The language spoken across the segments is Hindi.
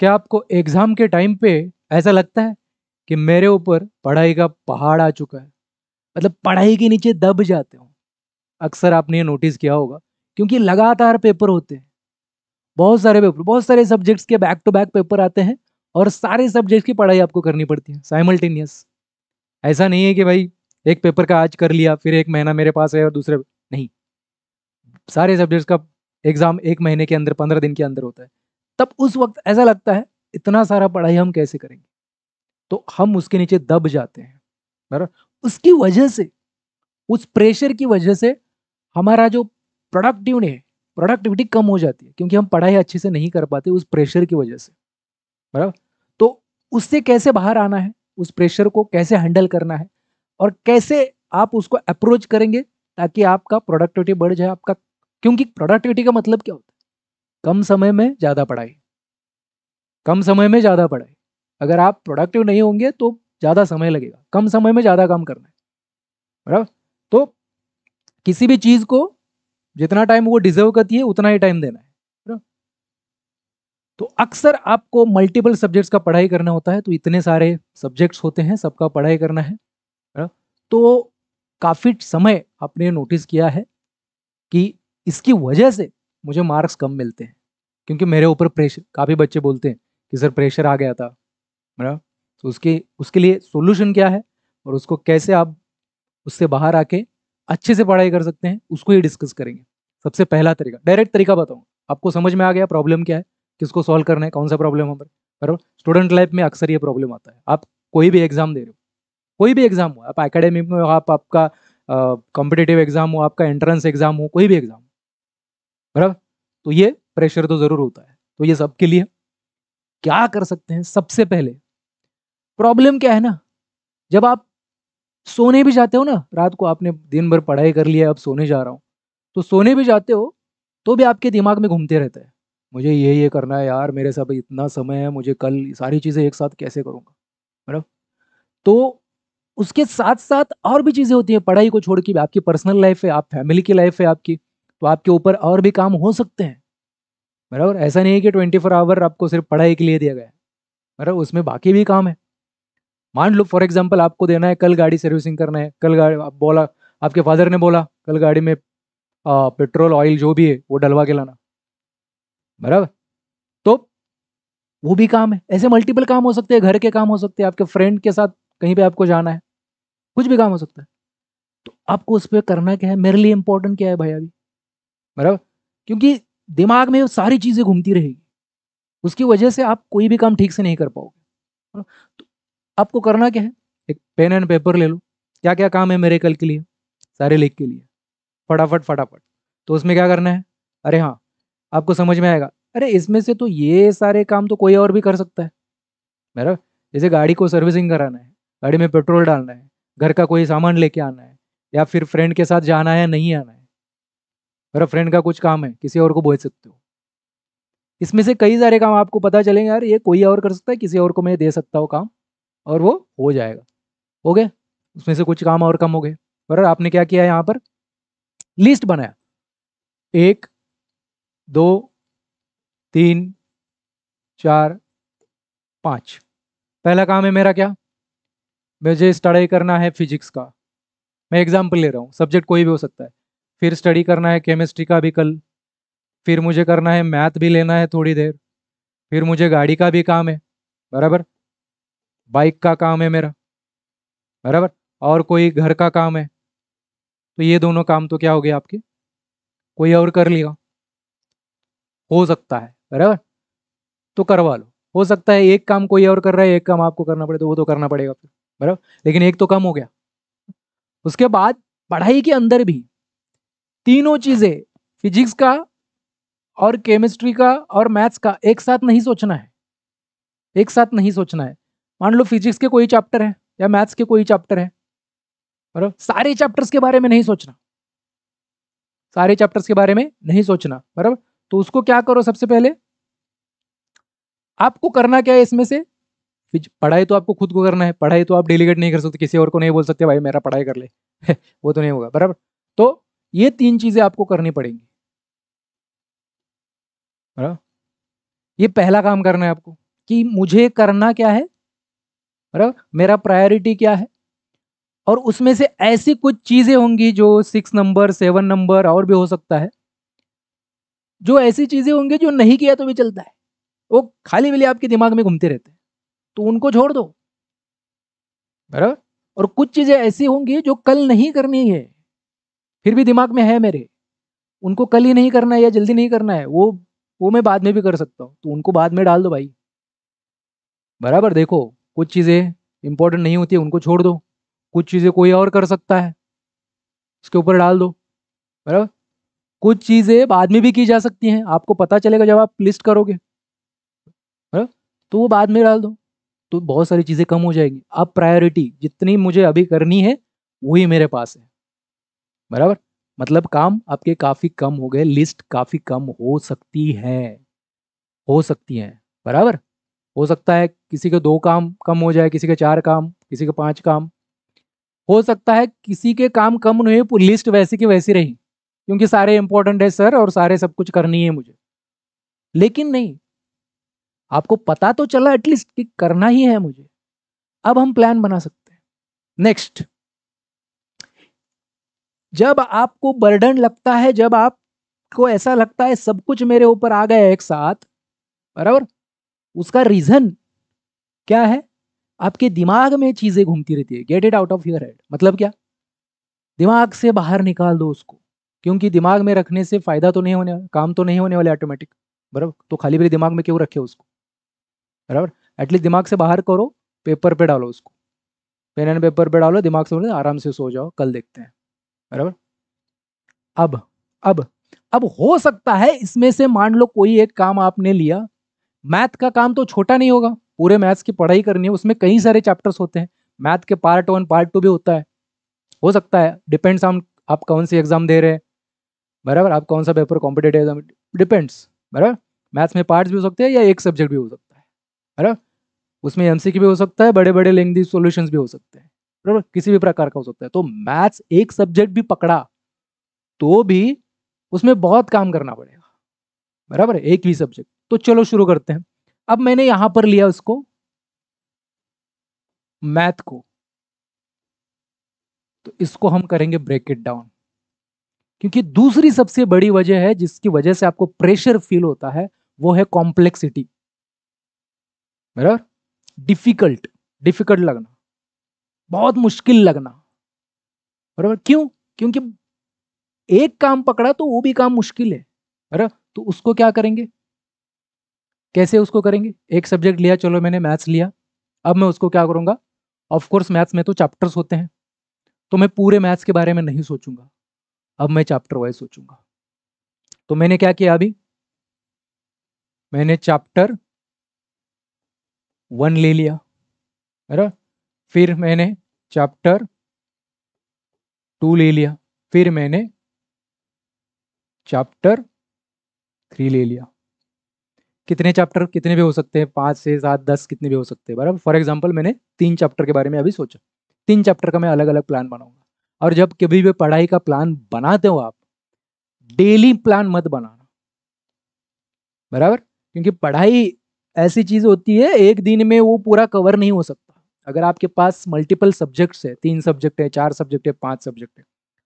क्या आपको एग्ज़ाम के टाइम पे ऐसा लगता है कि मेरे ऊपर पढ़ाई का पहाड़ आ चुका है मतलब पढ़ाई के नीचे दब जाते हो अक्सर आपने ये नोटिस किया होगा क्योंकि लगातार पेपर होते हैं बहुत सारे पेपर बहुत सारे सब्जेक्ट्स के बैक टू बैक पेपर आते हैं और सारे सब्जेक्ट्स की पढ़ाई आपको करनी पड़ती है साइमल्टेनियस ऐसा नहीं है कि भाई एक पेपर का आज कर लिया फिर एक महीना मेरे पास है और दूसरे नहीं सारे सब्जेक्ट्स का एग्ज़ाम एक महीने के अंदर पंद्रह दिन के अंदर होता है तब उस वक्त ऐसा लगता है इतना सारा पढ़ाई हम कैसे करेंगे तो हम उसके नीचे दब जाते हैं बराबर उसकी वजह से उस प्रेशर की वजह से हमारा जो प्रोडक्टिव है प्रोडक्टिविटी कम हो जाती है क्योंकि हम पढ़ाई अच्छे से नहीं कर पाते उस प्रेशर की वजह से बराबर तो उससे कैसे बाहर आना है उस प्रेशर को कैसे हैंडल करना है और कैसे आप उसको अप्रोच करेंगे ताकि आपका प्रोडक्टिविटी बढ़ जाए आपका क्योंकि प्रोडक्टिविटी का मतलब क्या होता है कम समय में ज़्यादा पढ़ाई कम समय में ज़्यादा पढ़ाई अगर आप प्रोडक्टिव नहीं होंगे तो ज़्यादा समय लगेगा कम समय में ज़्यादा काम करना है बराबर तो किसी भी चीज़ को जितना टाइम वो डिजर्व करती है उतना ही टाइम देना है तो अक्सर आपको मल्टीपल सब्जेक्ट्स का पढ़ाई करना होता है तो इतने सारे सब्जेक्ट्स होते हैं सबका पढ़ाई करना है तो काफ़ी समय आपने नोटिस किया है कि इसकी वजह से मुझे मार्क्स कम मिलते हैं क्योंकि मेरे ऊपर प्रेशर काफ़ी बच्चे बोलते हैं कि सर प्रेशर आ गया था मेरा तो उसके उसके लिए सोल्यूशन क्या है और उसको कैसे आप उससे बाहर आके अच्छे से पढ़ाई कर सकते हैं उसको ही डिस्कस करेंगे सबसे पहला तरीका डायरेक्ट तरीका बताऊँ आपको समझ में आ गया प्रॉब्लम क्या है किसको सॉल्व करना है कौन सा प्रॉब्लम पर बराबर स्टूडेंट लाइफ में अक्सर ये प्रॉब्लम आता है आप कोई भी एग्ज़ाम दे रहे हो कोई भी एग्ज़ाम हो आप एकेडमिक में हो आप आपका कॉम्पिटेटिव एग्ज़ाम हो आपका एंट्रेंस एग्ज़ाम हो कोई भी एग्ज़ाम बराबर तो ये प्रेशर तो जरूर होता है तो ये सबके लिए क्या कर सकते हैं सबसे पहले प्रॉब्लम क्या है ना जब आप सोने भी जाते हो ना रात को आपने दिन भर पढ़ाई कर लिया अब सोने जा रहा हूँ तो सोने भी जाते हो तो भी आपके दिमाग में घूमते रहते हैं मुझे ये ये करना है यार मेरे साथ इतना समय है मुझे कल सारी चीज़ें एक साथ कैसे करूँगा बराबर तो उसके साथ साथ और भी चीज़ें होती हैं पढ़ाई को छोड़ के भी आपकी पर्सनल लाइफ है आप फैमिली की लाइफ है आपकी तो आपके ऊपर और भी काम हो सकते हैं बराबर ऐसा नहीं है कि ट्वेंटी फोर आवर आपको सिर्फ पढ़ाई के लिए दिया गया है बराबर उसमें बाकी भी काम है मान लो फॉर एग्जाम्पल आपको देना है कल गाड़ी सर्विसिंग करना है कल गाड़ी आप बोला आपके फादर ने बोला कल गाड़ी में आ, पेट्रोल ऑयल जो भी है वो डलवा के लाना बराबर तो वो भी काम है ऐसे मल्टीपल काम हो सकते हैं घर के काम हो सकते हैं आपके फ्रेंड के साथ कहीं पे आपको जाना है कुछ भी काम हो सकता है तो आपको उस पर करना क्या है मेरे लिए इंपॉर्टेंट क्या है भाई अभी बराबर क्योंकि दिमाग में सारी चीज़ें घूमती रहेगी उसकी वजह से आप कोई भी काम ठीक से नहीं कर पाओगे तो आपको करना क्या है एक पेन एंड पेपर ले लो क्या क्या काम है मेरे कल के लिए सारे लिख के लिए फटाफट फटाफट तो उसमें क्या करना है अरे हाँ आपको समझ में आएगा अरे इसमें से तो ये सारे काम तो कोई और भी कर सकता है मेरा जैसे गाड़ी को सर्विसिंग कराना है गाड़ी में पेट्रोल डालना है घर का कोई सामान लेके आना है या फिर फ्रेंड के साथ जाना है नहीं आना है मेरा फ्रेंड का कुछ काम है किसी और को भेज सकते हो इसमें से कई सारे काम आपको पता चलेंगे यार ये कोई और कर सकता है किसी और को मैं दे सकता हूँ काम और वो हो जाएगा हो गया उसमें से कुछ काम और कम हो गए पर आपने क्या किया यहाँ पर लिस्ट बनाया एक दो तीन चार पाँच पहला काम है मेरा क्या मुझे स्टडी करना है फिजिक्स का मैं एग्जाम्पल ले रहा हूँ सब्जेक्ट कोई भी हो सकता है फिर स्टडी करना है केमिस्ट्री का भी कल फिर मुझे करना है मैथ भी लेना है थोड़ी देर फिर मुझे गाड़ी का भी काम है बराबर बाइक का काम है मेरा बराबर और कोई घर का काम है तो ये दोनों काम तो क्या हो गए आपके कोई और कर लेगा हो सकता है बराबर तो करवा लो हो सकता है एक काम कोई और कर रहा है एक काम आपको करना पड़े तो वो तो करना पड़ेगा फिर बराबर लेकिन एक तो कम हो गया उसके बाद पढ़ाई के अंदर भी तीनों चीजें फिजिक्स का और केमिस्ट्री का और मैथ्स का एक साथ नहीं सोचना है एक साथ नहीं सोचना है मान लो फिजिक्स के कोई चैप्टर है या मैथ्स के कोई चैप्टर है बराबर सारे चैप्टर्स के बारे में नहीं सोचना सारे चैप्टर्स के बारे में नहीं सोचना बराबर तो उसको क्या करो सबसे पहले आपको करना क्या है इसमें से पढ़ाई तो आपको खुद को करना है पढ़ाई तो आप डेलीगेट नहीं कर सकते किसी और को नहीं बोल सकते भाई मेरा पढ़ाई कर ले वो तो नहीं होगा बराबर तो ये तीन चीजें आपको करनी पड़ेंगी हाँ। ये पहला काम करना है आपको कि मुझे करना क्या है बराबर हाँ। मेरा प्रायोरिटी क्या है और उसमें से ऐसी कुछ चीजें होंगी जो सिक्स नंबर सेवन नंबर और भी हो सकता है जो ऐसी चीजें होंगी जो नहीं किया तो भी चलता है वो खाली वाली आपके दिमाग में घूमते रहते हैं तो उनको छोड़ दो बराबर हाँ। और कुछ चीजें ऐसी होंगी जो कल नहीं करनी है फिर भी दिमाग में है मेरे उनको कल ही नहीं करना है या जल्दी नहीं करना है वो वो मैं बाद में भी कर सकता हूँ तो उनको बाद में डाल दो भाई बराबर देखो कुछ चीज़ें इंपॉर्टेंट नहीं होती उनको छोड़ दो कुछ चीज़ें कोई और कर सकता है उसके ऊपर डाल दो बराबर कुछ चीज़ें बाद में भी की जा सकती हैं आपको पता चलेगा जब आप लिस्ट करोगे बराबर तो वो बाद में डाल दो तो बहुत सारी चीज़ें कम हो जाएंगी अब प्रायोरिटी जितनी मुझे अभी करनी है वही मेरे पास है बराबर मतलब काम आपके काफ़ी कम हो गए लिस्ट काफ़ी कम हो सकती है हो सकती है बराबर हो सकता है किसी के दो काम कम हो जाए किसी के चार काम किसी के पांच काम हो सकता है किसी के काम कम नहीं हुए लिस्ट वैसी की वैसी रही क्योंकि सारे इंपॉर्टेंट है सर और सारे सब कुछ करनी है मुझे लेकिन नहीं आपको पता तो चला एटलीस्ट कि करना ही है मुझे अब हम प्लान बना सकते हैं नेक्स्ट जब आपको बर्डन लगता है जब आपको ऐसा लगता है सब कुछ मेरे ऊपर आ गया एक साथ बराबर उसका रीजन क्या है आपके दिमाग में चीजें घूमती रहती है get it out of your head मतलब क्या दिमाग से बाहर निकाल दो उसको क्योंकि दिमाग में रखने से फायदा तो नहीं होने काम तो नहीं होने वाले ऑटोमेटिक बराबर तो खाली मेरे दिमाग में क्यों रखे उसको बराबर एटलीस्ट दिमाग से बाहर करो पेपर पे डालो उसको पेन एंड पेपर पे डालो दिमाग से आराम से सो जाओ कल देखते हैं बराबर अब अब अब हो सकता है इसमें से मान लो कोई एक काम आपने लिया मैथ का काम तो छोटा नहीं होगा पूरे मैथ्स की पढ़ाई करनी है उसमें कई सारे चैप्टर्स होते हैं मैथ के पार्ट वन पार्ट टू भी होता है हो सकता है डिपेंड्स ऑन आप कौन सी एग्जाम दे रहे हैं बराबर आप कौन सा पेपर कॉम्पिटेटिव एग्जाम डिपेंड्स बराबर मैथ्स में पार्ट्स भी हो सकते हैं या एक सब्जेक्ट भी हो सकता है बराबर उसमें एम भी हो सकता है बड़े बड़े लेंदी सोल्यूशन भी हो सकते हैं बराबर किसी भी प्रकार का हो सकता है तो मैथ्स एक सब्जेक्ट भी पकड़ा तो भी उसमें बहुत काम करना पड़ेगा बराबर एक ही सब्जेक्ट तो चलो शुरू करते हैं अब मैंने यहां पर लिया उसको मैथ को तो इसको हम करेंगे ब्रेक इट डाउन क्योंकि दूसरी सबसे बड़ी वजह है जिसकी वजह से आपको प्रेशर फील होता है वो है कॉम्प्लेक्सिटी बराबर डिफिकल्ट डिफिकल्ट लगना बहुत मुश्किल लगना बराबर क्यों क्योंकि एक काम पकड़ा तो वो भी काम मुश्किल है बराबर तो उसको क्या करेंगे कैसे उसको करेंगे एक सब्जेक्ट लिया चलो मैंने मैथ्स लिया अब मैं उसको क्या करूँगा ऑफकोर्स मैथ्स में तो चैप्टर्स होते हैं तो मैं पूरे मैथ्स के बारे में नहीं सोचूंगा अब मैं चैप्टर वाइज सोचूंगा तो मैंने क्या किया अभी मैंने चैप्टर वन ले लिया है फिर मैंने चैप्टर टू ले लिया फिर मैंने चैप्टर थ्री ले लिया कितने चैप्टर कितने भी हो सकते हैं पाँच से सात दस कितने भी हो सकते हैं बराबर फॉर एग्जाम्पल मैंने तीन चैप्टर के बारे में अभी सोचा तीन चैप्टर का मैं अलग अलग प्लान बनाऊंगा और जब कभी भी पढ़ाई का प्लान बनाते हो आप डेली प्लान मत बनाना बराबर क्योंकि पढ़ाई ऐसी चीज होती है एक दिन में वो पूरा कवर नहीं हो सकता अगर आपके पास मल्टीपल सब्जेक्ट्स है तीन सब्जेक्ट है चार सब्जेक्ट है पांच सब्जेक्ट है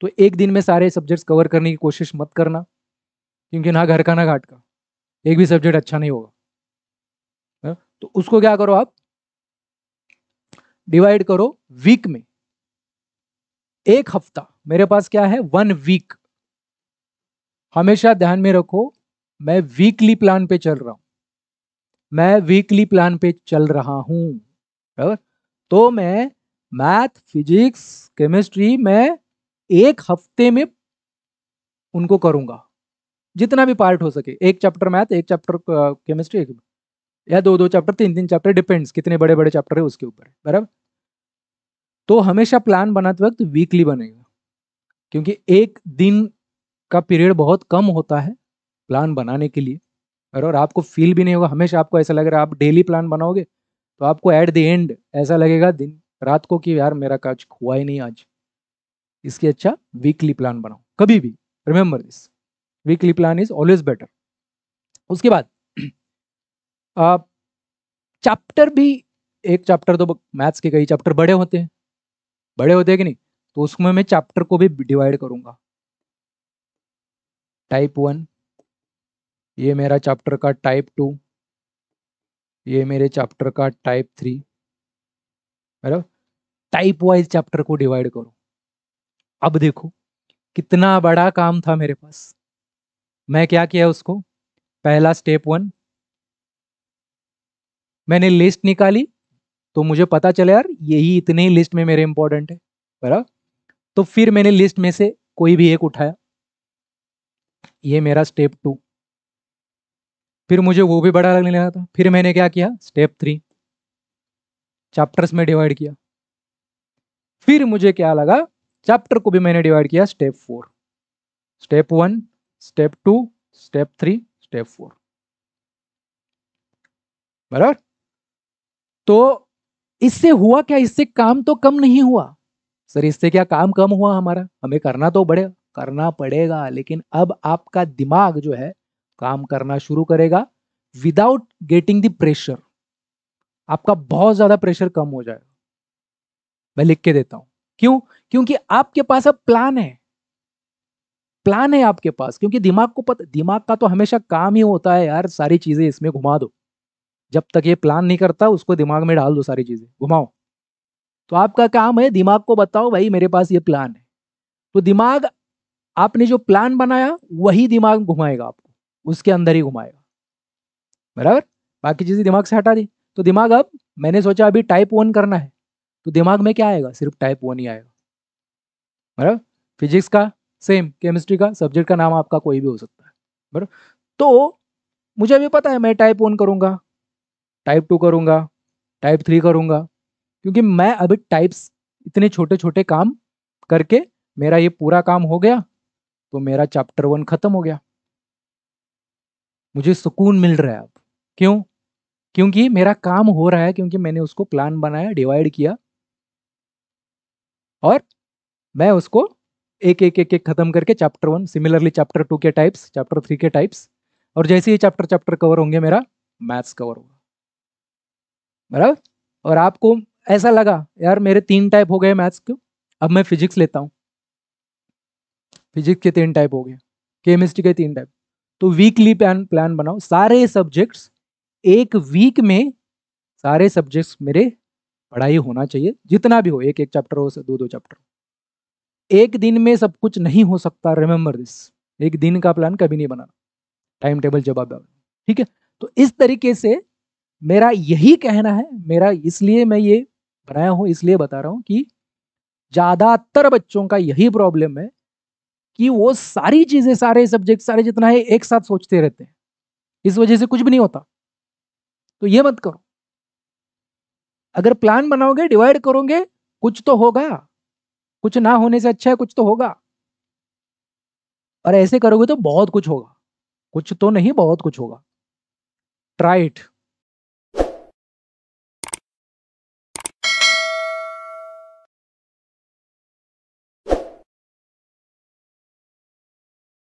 तो एक दिन में सारे सब्जेक्ट्स कवर करने की कोशिश मत करना क्योंकि ना घर का ना घाट का एक भी सब्जेक्ट अच्छा नहीं होगा हाँ? तो उसको क्या करो आप डिवाइड करो वीक में एक हफ्ता मेरे पास क्या है वन वीक हमेशा ध्यान में रखो मैं वीकली प्लान पे चल रहा हूं मैं वीकली प्लान पे चल रहा हूं बराबर तो मैं मैथ फिजिक्स केमिस्ट्री मैं एक हफ्ते में उनको करूँगा जितना भी पार्ट हो सके एक चैप्टर मैथ एक चैप्टर केमिस्ट्री एक या दो दो चैप्टर तीन तीन चैप्टर डिपेंड्स कितने बड़े बड़े चैप्टर है उसके ऊपर बराबर तो हमेशा प्लान बनाते वक्त वीकली बनेगा क्योंकि एक दिन का पीरियड बहुत कम होता है प्लान बनाने के लिए और आपको फील भी नहीं होगा हमेशा आपको ऐसा लग रहा है आप डेली प्लान बनाओगे तो आपको एट द एंड ऐसा लगेगा दिन रात को कि यार मेरा काज हुआ ही नहीं आज इसके अच्छा वीकली प्लान बनाओ कभी भी remember this weekly plan is always better उसके बाद आप चैप्टर भी एक चैप्टर तो मैथ्स के कई चैप्टर बड़े होते हैं बड़े होते हैं कि नहीं तो उसमें मैं चैप्टर को भी डिवाइड करूंगा टाइप वन ये मेरा चैप्टर का टाइप टू ये मेरे चैप्टर का टाइप थ्री बराबर टाइप वाइज चैप्टर को डिवाइड करो अब देखो कितना बड़ा काम था मेरे पास मैं क्या किया उसको पहला स्टेप वन मैंने लिस्ट निकाली तो मुझे पता चला यार यही इतने ही लिस्ट में मेरे इंपॉर्टेंट है बराबर तो फिर मैंने लिस्ट में से कोई भी एक उठाया ये मेरा स्टेप टू फिर मुझे वो भी बड़ा लगने लगा था फिर मैंने क्या किया स्टेप थ्री चैप्टर्स में डिवाइड किया फिर मुझे क्या लगा चैप्टर को भी मैंने डिवाइड किया step four step one step two step three step four बराबर तो इससे हुआ क्या इससे काम तो कम नहीं हुआ सर इससे क्या काम कम हुआ हमारा हमें करना तो बड़े करना पड़ेगा लेकिन अब आपका दिमाग जो है काम करना शुरू करेगा विदाउट गेटिंग द प्रेशर आपका बहुत ज्यादा प्रेशर कम हो जाएगा मैं लिख के देता हूं क्यों क्योंकि आपके पास अब प्लान है प्लान है आपके पास क्योंकि दिमाग को पता दिमाग का तो हमेशा काम ही होता है यार सारी चीजें इसमें घुमा दो जब तक ये प्लान नहीं करता उसको दिमाग में डाल दो सारी चीजें घुमाओ तो आपका काम है दिमाग को बताओ भाई मेरे पास ये प्लान है तो दिमाग आपने जो प्लान बनाया वही दिमाग घुमाएगा आपको उसके अंदर ही घुमाएगा बराबर बाकी चीज़ें दिमाग से हटा दी तो दिमाग अब मैंने सोचा अभी टाइप वन करना है तो दिमाग में क्या आएगा सिर्फ टाइप वन ही आएगा बराबर फिजिक्स का सेम केमिस्ट्री का सब्जेक्ट का नाम आपका कोई भी हो सकता है बराबर तो मुझे अभी पता है मैं टाइप वन करूँगा टाइप टू करूँगा टाइप थ्री करूँगा क्योंकि मैं अभी टाइप्स इतने छोटे छोटे काम करके मेरा ये पूरा काम हो गया तो मेरा चैप्टर वन ख़त्म हो गया मुझे सुकून मिल रहा है अब क्यों क्योंकि मेरा काम हो रहा है क्योंकि मैंने उसको प्लान बनाया डिवाइड किया और मैं उसको एक एक एक एक खत्म करके chapter one similarly chapter two के टाइप्स चैप्टर थ्री के टाइप्स और जैसे ही चैप्टर चैप्टर कवर होंगे मेरा मैथ्स कवर होगा बराबर और आपको ऐसा लगा यार मेरे तीन टाइप हो गए मैथ्स के अब मैं फिजिक्स लेता हूँ फिजिक्स के तीन टाइप हो गए केमिस्ट्री के तीन टाइप तो वीकली प्लान प्लान बनाओ सारे सब्जेक्ट्स एक वीक में सारे सब्जेक्ट्स मेरे पढ़ाई होना चाहिए जितना भी हो एक एक चैप्टर हो दो दो चैप्टर हो एक दिन में सब कुछ नहीं हो सकता रिमेंबर दिस एक दिन का प्लान कभी नहीं बनाना टाइम टेबल जवाब ठीक है तो इस तरीके से मेरा यही कहना है मेरा इसलिए मैं ये बनाया हूँ इसलिए बता रहा हूँ कि ज़्यादातर बच्चों का यही प्रॉब्लम है कि वो सारी चीजें सारे सब्जेक्ट सारे जितना है एक साथ सोचते रहते हैं इस वजह से कुछ भी नहीं होता तो ये मत करो अगर प्लान बनाओगे डिवाइड करोगे कुछ तो होगा कुछ ना होने से अच्छा है कुछ तो होगा और ऐसे करोगे तो बहुत कुछ होगा कुछ तो नहीं बहुत कुछ होगा ट्राई इट